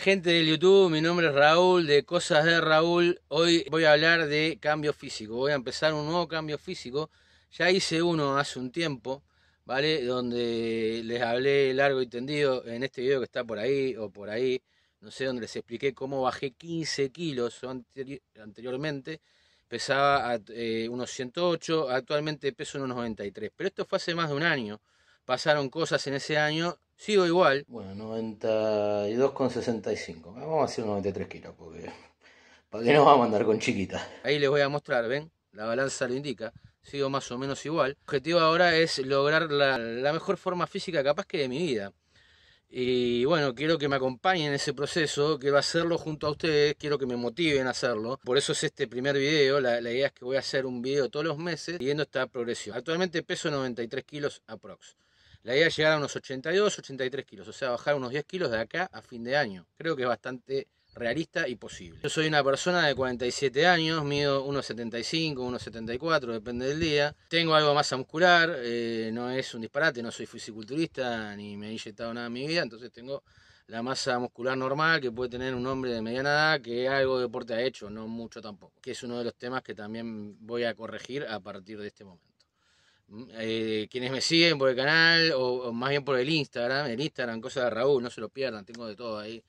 Gente del YouTube, mi nombre es Raúl de Cosas de Raúl. Hoy voy a hablar de cambio físico. Voy a empezar un nuevo cambio físico. Ya hice uno hace un tiempo, ¿vale? Donde les hablé largo y tendido en este video que está por ahí o por ahí. No sé, donde les expliqué cómo bajé 15 kilos anteriormente. Pesaba a, eh, unos 108, actualmente peso unos 93. Pero esto fue hace más de un año. Pasaron cosas en ese año Sigo igual. Bueno, 92,65. Vamos a hacer 93 kilos, porque. ¿Para qué nos vamos a andar con chiquita? Ahí les voy a mostrar, ¿ven? La balanza lo indica. Sigo más o menos igual. El objetivo ahora es lograr la, mejor forma física capaz que de mi vida. Y bueno, quiero que me acompañen en ese proceso, quiero hacerlo junto a ustedes, quiero que me motiven a hacerlo. Por eso es este primer video, la, idea es que voy a hacer un video todos los meses viendo esta progresión. Actualmente peso 93 kilos aprox. La idea es llegar a unos 82, 83 kilos, o sea, bajar unos 10 kilos de acá a fin de año. Creo que es bastante realista y posible. Yo soy una persona de 47 años, mido 1,75, 1,74, depende del día. Tengo algo de masa muscular, eh, no es un disparate, no soy fisiculturista ni me he inyectado nada en mi vida, entonces tengo la masa muscular normal que puede tener un hombre de mediana edad que algo de deporte ha hecho, no mucho tampoco, que es uno de los temas que también voy a corregir a partir de este momento. Eh, quienes me siguen por el canal o, más bien por el Instagram, el Instagram, cosa de Raúl, no se lo pierdan, tengo de todo ahí.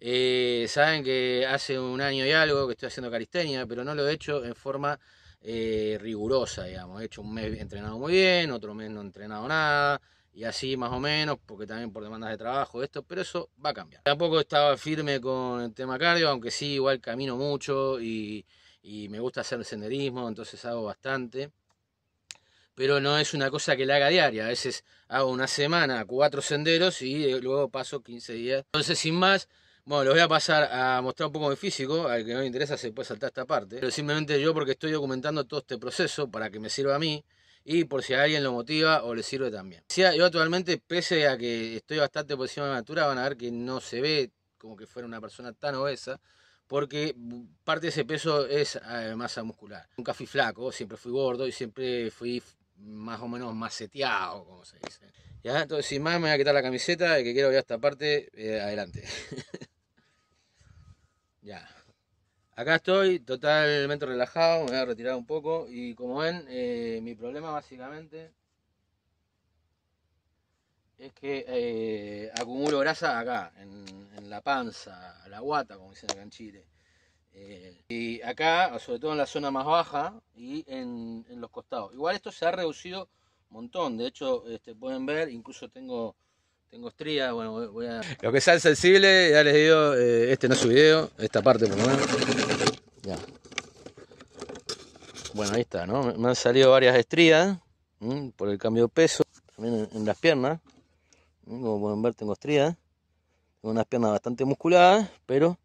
Eh, saben que hace un año y algo que estoy haciendo calistenia, pero no lo he hecho en forma eh, rigurosa, digamos. He hecho un mes entrenado muy bien, otro mes no he entrenado nada, y así más o menos, porque también por demandas de trabajo, esto, pero eso va a cambiar. Tampoco estaba firme con el tema cardio, aunque sí, igual camino mucho y, y me gusta hacer senderismo, entonces hago bastante pero no es una cosa que la haga diaria. A veces hago una semana, cuatro senderos y eh, luego paso 15 días. Entonces, sin más, bueno, les voy a pasar a mostrar un poco mi físico, al que no le interesa se puede saltar esta parte, pero simplemente yo porque estoy documentando todo este proceso para que me sirva a mí y por si a alguien lo motiva o le sirve también. Yo actualmente, pese a que estoy bastante por encima de la altura, van a ver que no se ve como que fuera una persona tan obesa, porque parte de ese peso es eh, masa muscular. Nunca fui flaco, siempre fui gordo y siempre fui más o menos maceteado, como se dice. Ya, entonces sin más me voy a quitar la camiseta, y que quiero ver esta parte, eh, adelante. ya. Acá estoy totalmente relajado, me voy a retirar un poco y como ven, eh, mi problema básicamente es que eh, acumulo grasa acá, en, la panza, la guata, como dicen acá en Chile. Eh, y acá, sobre todo en la zona más baja y en, los costados. Igual esto se ha reducido un montón. De hecho, este, pueden ver, incluso tengo, tengo estría. Bueno, Lo que sea sensible, ya les digo, eh, este no es su video, esta parte por lo menos. Bueno, ahí está, ¿no? Me han salido varias estrías por el cambio de peso, también en, en las piernas. Como pueden ver, tengo estrías. Tengo unas piernas bastante musculadas, pero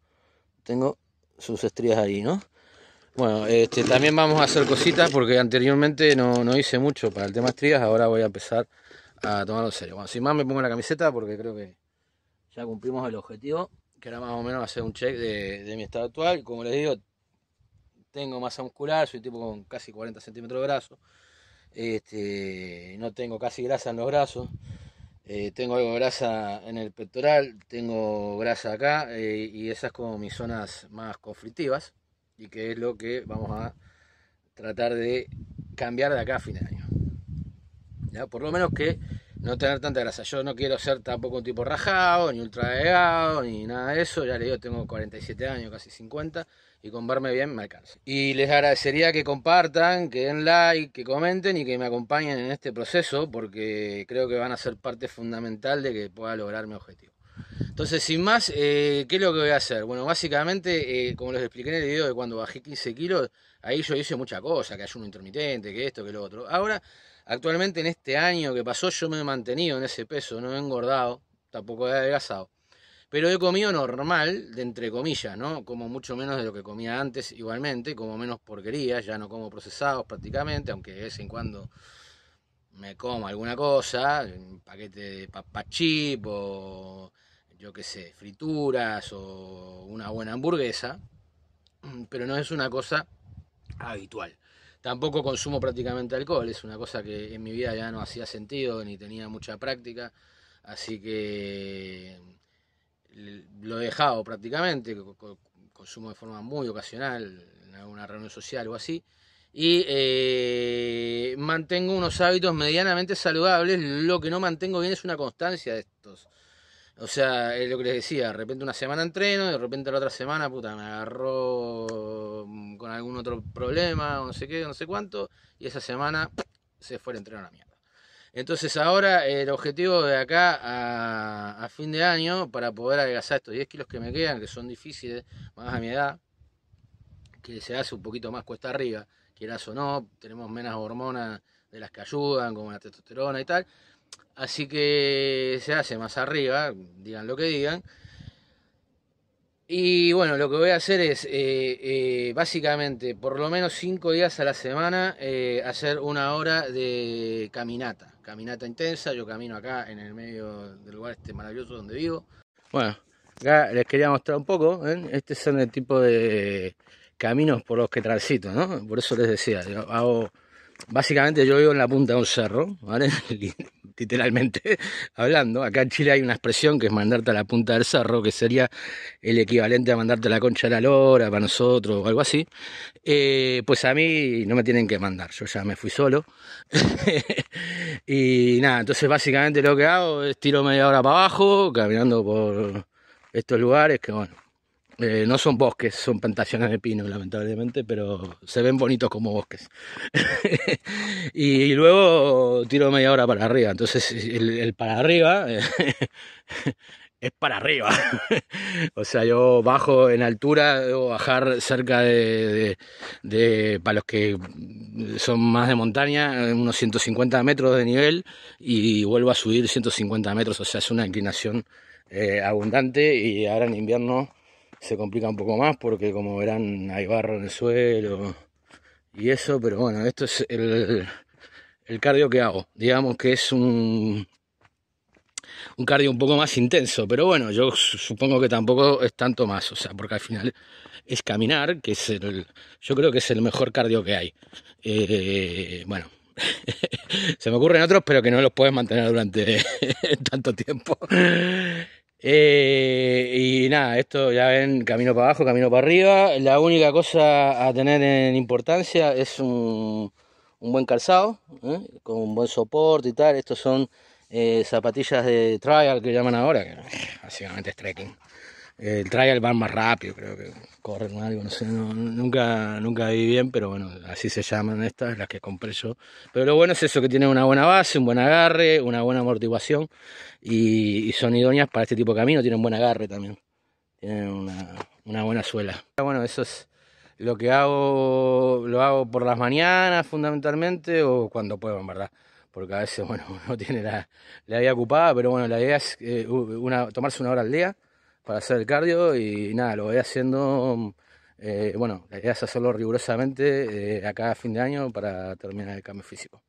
tengo sus estrías ahí, ¿no? Bueno, este, también vamos a hacer cositas porque anteriormente no, no hice mucho para el tema estrías, ahora voy a empezar a tomarlo en serio. Bueno, sin más me pongo la camiseta porque creo que ya cumplimos el objetivo, que era más o menos hacer un check de, de mi estado actual. Como les digo, tengo masa muscular, soy tipo con casi 40 centímetros de brazo, este, no tengo casi grasa en los brazos. Eh, tengo algo de grasa en el pectoral, tengo grasa acá eh, y esas son mis zonas más conflictivas y que es lo que vamos a tratar de cambiar de acá a fin de año. Por lo menos que no tener tanta grasa. Yo no quiero ser tampoco un tipo rajado, ni ultraegado, ni nada de eso. Ya le digo, tengo 47 años, casi 50, y con verme bien me alcanza. Y les agradecería que compartan, que den like, que comenten y que me acompañen en este proceso, porque creo que van a ser parte fundamental de que pueda lograr mi objetivo. Entonces, sin más, eh, ¿qué es lo que voy a hacer? Bueno, básicamente, eh, como les expliqué en el video de cuando bajé 15 kilos, ahí yo hice mucha cosa, que ayuno intermitente, que esto, que lo otro. Ahora Actualmente en este año que pasó yo me he mantenido en ese peso, no he engordado, tampoco he adelgazado. Pero he comido normal, de entre comillas, ¿no? Como mucho menos de lo que comía antes igualmente, como menos porquerías, ya no como procesados prácticamente, aunque de vez en cuando me como alguna cosa, un paquete de papachip o yo qué sé, frituras o una buena hamburguesa, pero no es una cosa habitual. Tampoco consumo prácticamente alcohol, es una cosa que en mi vida ya no hacía sentido ni tenía mucha práctica, así que lo he dejado prácticamente, consumo de forma muy ocasional en alguna reunión social o así, y eh, mantengo unos hábitos medianamente saludables, lo que no mantengo bien es una constancia de estos o sea, es lo que les decía, de repente una semana entreno, y de repente la otra semana, puta, me agarró mm, con algún otro problema, o no sé qué, no sé cuánto, y esa semana se fue el entreno a la mierda. Entonces ahora el objetivo de acá a, a fin de año, para poder adelgazar estos 10 kilos que me quedan, que son difíciles, más a mi edad, que se hace un poquito más cuesta arriba, quieras o no, tenemos menos hormonas de las que ayudan, como la testosterona y tal, Así que se hace más arriba, digan lo que digan. Y bueno, lo que voy a hacer es, eh, eh, básicamente, por lo menos cinco días a la semana, eh, hacer una hora de caminata. Caminata intensa, yo camino acá en el medio del lugar este maravilloso donde vivo. Bueno, acá les quería mostrar un poco, este son el tipo de caminos por los que transito, ¿no? Por eso les decía, hago, básicamente yo vivo en la punta de un cerro, literalmente hablando. Acá en Chile hay una expresión que es mandarte a la punta del cerro, que sería el equivalente a mandarte a la concha de la lora para nosotros o algo así. Eh, pues a mí no me tienen que mandar, yo ya me fui solo. y nada, entonces básicamente lo que hago es tiro media hora para abajo, caminando por estos lugares que bueno eh, no son bosques, son plantaciones de pino, lamentablemente, pero se ven bonitos como bosques. y, luego tiro media hora para arriba, entonces el, para arriba eh, es para arriba. o sea, yo bajo en altura, o bajar cerca de, de, para los que son más de montaña, unos 150 metros de nivel y vuelvo a subir 150 metros, o sea, es una inclinación eh, abundante y ahora en invierno se complica un poco más porque como verán hay barro en el suelo y eso, pero bueno, esto es el, cardio que hago. Digamos que es un, un cardio un poco más intenso, pero bueno, yo supongo que tampoco es tanto más, o sea, porque al final es caminar, que es el, yo creo que es el mejor cardio que hay. Eh, bueno, se me ocurren otros, pero que no los puedes mantener durante tanto tiempo. Eh, y nada, esto ya ven, camino para abajo, camino para arriba. La única cosa a tener en importancia es un, buen calzado, ¿eh? con un buen soporte y tal. Estos son eh, zapatillas de trial que llaman ahora, que básicamente es trekking el trial van más rápido, creo que corren algo, no sé, nunca, nunca vi bien, pero bueno, así se llaman estas, las que compré yo. Pero lo bueno es eso, que tienen una buena base, un buen agarre, una buena amortiguación y, son idóneas para este tipo de camino, tienen buen agarre también, tienen una, una buena suela. Ah, bueno, eso es lo que hago, lo hago por las mañanas fundamentalmente o cuando puedo, en verdad porque a veces, bueno, uno tiene la, la, vida ocupada, pero bueno, la idea es eh, una, tomarse una hora al día para hacer el cardio y nada, lo voy haciendo, eh, bueno, la idea es hacerlo rigurosamente eh, a cada fin de año para terminar el cambio físico.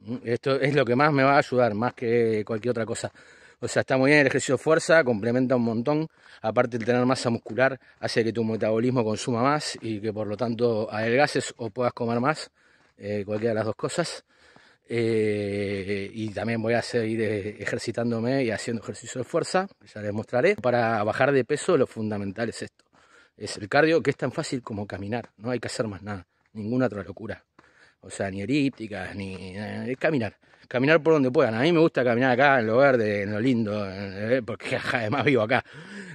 Mm, esto es lo que más me va a ayudar, más que cualquier otra cosa. O sea, está muy bien el ejercicio de fuerza, complementa un montón. Aparte, de tener masa muscular hace que tu metabolismo consuma más y que por lo tanto adelgaces o puedas comer más, eh, cualquiera de las dos cosas. Eh, y también voy a seguir eh, ejercitándome y haciendo ejercicio de fuerza, ya les mostraré. Para bajar de peso lo fundamental es esto, es el cardio que es tan fácil como caminar, no hay que hacer más nada, ninguna otra locura. O sea, ni elípticas, ni... Eh, es caminar, caminar por donde puedan. A mí me gusta caminar acá, en lo verde, en lo lindo, porque además vivo acá.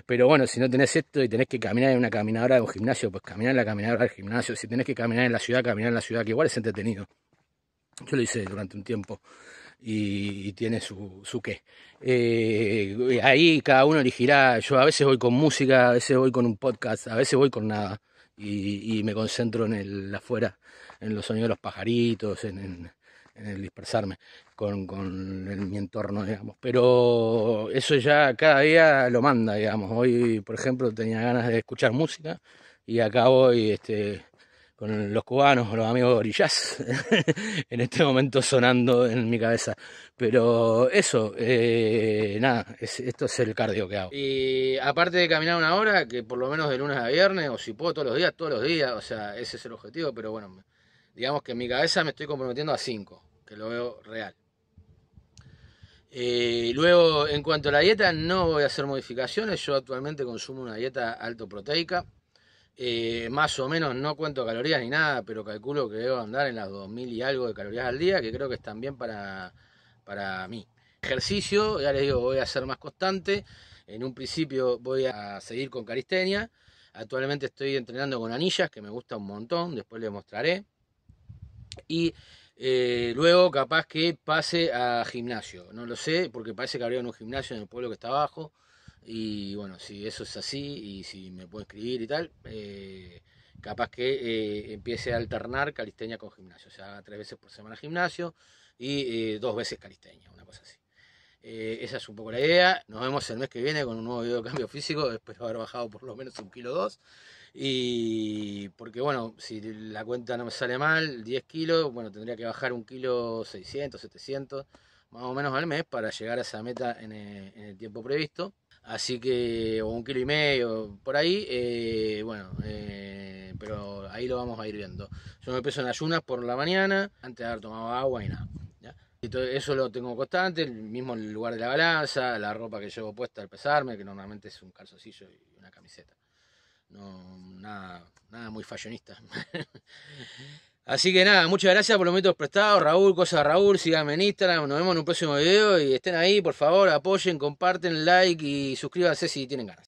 Pero bueno, si no tenés esto y tenés que caminar en una caminadora de un gimnasio, pues caminar en la caminadora del gimnasio. Si tenés que caminar en la ciudad, caminar en la ciudad, que igual es entretenido. Yo lo hice durante un tiempo y, tiene su, qué. Eh, ahí cada uno elegirá. Yo a veces voy con música, a veces voy con un podcast, a veces voy con nada. Y, me concentro en el afuera, en los sonidos de los pajaritos, en, el dispersarme con, mi entorno, digamos. Pero eso ya cada día lo manda, digamos. Hoy, por ejemplo, tenía ganas de escuchar música y acá voy este, con los cubanos, los amigos orillas, en este momento sonando en mi cabeza. Pero eso, eh, nada, esto es el cardio que hago. Y aparte de caminar una hora, que por lo menos de lunes a viernes, o si puedo todos los días, todos los días, o sea, ese es el objetivo, pero bueno, digamos que en mi cabeza me estoy comprometiendo a 5, que lo veo real. Eh, luego, en cuanto a la dieta, no voy a hacer modificaciones, yo actualmente consumo una dieta alto proteica eh, más o menos no cuento calorías ni nada, pero calculo que debo andar en las 2000 y algo de calorías al día, que creo que es también para, para mí. Ejercicio, ya les digo, voy a ser más constante. En un principio voy a seguir con caristenia Actualmente estoy entrenando con anillas, que me gusta un montón, después les mostraré. Y eh, luego capaz que pase a gimnasio, no lo sé, porque parece que habría un gimnasio en el pueblo que está abajo. Y bueno, si eso es así y si me puedo escribir y tal, eh, capaz que eh, empiece a alternar calistenia con gimnasio. O sea, tres veces por semana gimnasio y eh, dos veces calistenia, una cosa así. esa es un poco la idea. Nos vemos el mes que viene con un nuevo video de cambio físico. Espero haber bajado por lo menos un kilo dos. Y porque bueno, si la cuenta no me sale mal, 10 kilos, bueno, tendría que bajar un kilo 600, 700, más o menos al mes para llegar a esa meta en el tiempo previsto así que o un kilo y medio por ahí eh, bueno eh, pero ahí lo vamos a ir viendo yo me peso en ayunas por la mañana antes de haber tomado agua y nada y todo eso lo tengo constante el mismo lugar de la balanza la ropa que llevo puesta al pesarme que normalmente es un calzoncillo y una camiseta no nada nada muy fashionista Así que nada, muchas gracias por los métodos prestados. Raúl, cosa Raúl, síganme en Instagram. Nos vemos en un próximo video y estén ahí, por favor, apoyen, comparten, like y suscríbanse si tienen ganas.